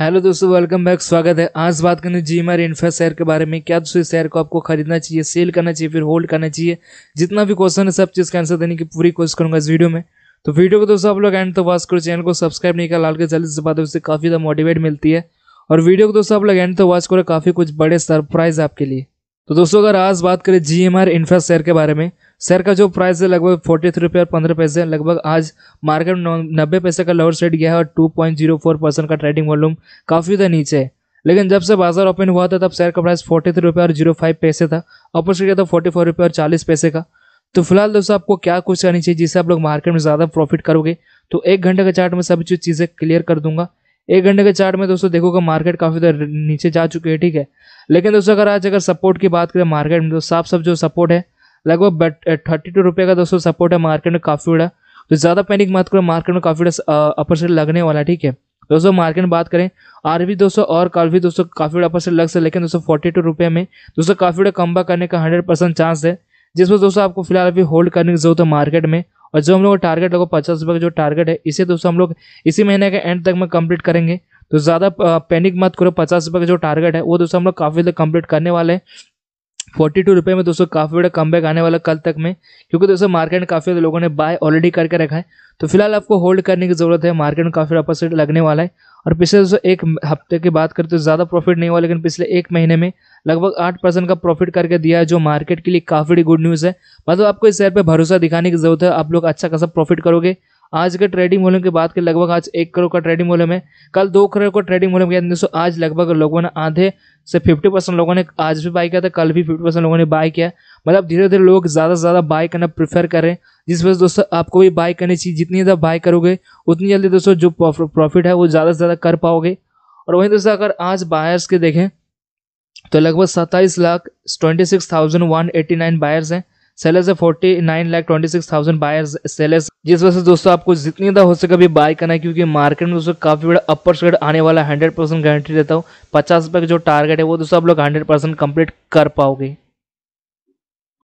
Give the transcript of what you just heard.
hello दोस्तों welcome back स्वागत है आज बात एम जीमर इन्फ्रा शेयर के बारे में क्या दोस्तों शेयर को आपको खरीदना चाहिए सेल करना चाहिए फिर होल्ड करना चाहिए जितना भी क्वेश्चन है सब चीज़ का आंसर देने की पूरी कोशिश करूंगा इस वीडियो में तो वीडियो को दोस्तों आप लोग एंड तो वॉच करो चैनल को सब्सक्राइब नहीं कर लाल के जल्दी से बात उससे काफ़ी ज़्यादा मोटिवेट मिलती है और वीडियो को दोस्तों आप लोग एंड तो वॉच करो काफ़ी कुछ बड़े सरप्राइज आपके लिए तो दोस्तों अगर आज बात करें G M R infra share के बारे में शेयर का जो प्राइस है लगभग फोर्टी थ्री रुपये और पंद्रह पैसे लगभग आज मार्केट में नब्बे पैसे का लोअर सेट गया है और two point zero four percent का ट्रेडिंग वॉल्यूम काफ़ी था नीचे है लेकिन जब से बाजार ओपन हुआ था तब शेयर का प्राइस फोर्टी थ्री रुपये और जीरो फाइव पैसे था अपर से गया था फोर्टी फोर रुपये और चालीस पैसे का तो फिलहाल दोस्तों आपको क्या कुछ करनी चाहिए जिससे आप लोग मार्केट में ज़्यादा प्रॉफिट करोगे तो एक घंटे के चार्ट में सभी चीज़ें क्लियर कर दूंगा एक घंटे के चार्ट में दोस्तों देखोगे मार्केट काफी देर नीचे जा चुकी है ठीक है लेकिन दोस्तों अगर आज अगर सपोर्ट की बात करें मार्केट में तो साफ साफ जो सपोर्ट है लगभग थर्टी टू रुपये का दोस्तों सपोर्ट है मार्केट में काफी बड़ा तो ज़्यादा पैनिक मत करो मार्केट में काफी अपर सेट लगने वाला ठीक है दोस्तों मार्केट में बात करें आर भी दोस्तों और कल भी दोस्तों काफी बड़ा अपर सेट लग सकता लेकिन दोस्तों फोर्टी टू में दोस्तों काफी बड़ा कम्बा करने का हंड्रेड परसेंट चांस है जिसमें दोस्तों आपको फिलहाल अभी होल्ड करने की जरूरत है मार्केट में और जो हम लोग टारगेट लोगों पचास रुपये का जो टारगेट है इसे दोस्तों हम लोग इसी महीने के एंड तक में कंप्लीट करेंगे तो ज़्यादा पैनिक मत करो पचास रुपये का जो टारगेट है वो दोस्तों हम लोग काफ़ी जल्द कंप्लीट करने वाले हैं फोर्टी टू रुपये में दोस्तों काफ़ी बड़ा कम आने वाला कल तक में क्योंकि दोस्तों मार्केट में काफ़ी लोगों ने बाय ऑलरेडी करके रखा है तो फिलहाल आपको होल्ड करने की ज़रूरत है मार्केट में काफ़ी अपोसिट लगने वाला है और पिछले दोस्तों एक हफ्ते की बात करें तो ज़्यादा प्रॉफिट नहीं हुआ लेकिन पिछले एक महीने में लगभग आठ परसेंट का प्रॉफिट करके दिया है जो मार्केट के लिए काफ़ी गुड न्यूज़ है मतलब आपको इस शेयर पर भरोसा दिखाने की ज़रूरत है आप लोग अच्छा खासा प्रॉफिट करोगे आज के ट्रेडिंग वॉल्यूम की बात करें लगभग आज एक करोड़ का ट्रेडिंग वॉल्यूम है कल दो करोड़ का ट्रेडिंग वॉल्यूम किया दोस्तों आज लगभग लोगों ने आधे से फिफ्टी परसेंट लोगों ने आज भी बाय किया था कल भी फिफ्टी परसेंट लोगों ने बाय किया मतलब धीरे धीरे लोग ज़्यादा से ज़्यादा बाय करना प्रीफर करें जिस वजह से दोस्तों आपको भी बाई करनी चाहिए जितनी ज़्यादा बाय करोगे उतनी जल्दी दोस्तों जो प्रॉफिट है वो ज़्यादा से ज़्यादा कर पाओगे और वहीं दोस्तों अगर आज बायर्स के देखें तो लगभग सत्ताईस lakh twenty six thousand one eighty nine buyers हैं सेलर्स है forty nine lakh twenty six thousand buyers sellers जिस वजह से दोस्तों आपको जितनी ज्यादा हो सके अभी बाय करना है क्योंकि मार्केट में दोस्तों काफी बड़ा अपर साइड आने वाला है हंड्रेड परसेंट गारंटी देता हूँ पचास रुपये का जो टारगेट है वो दोस्तों आप लोग हंड्रेड परसेंट कंप्लीट कर पाओगे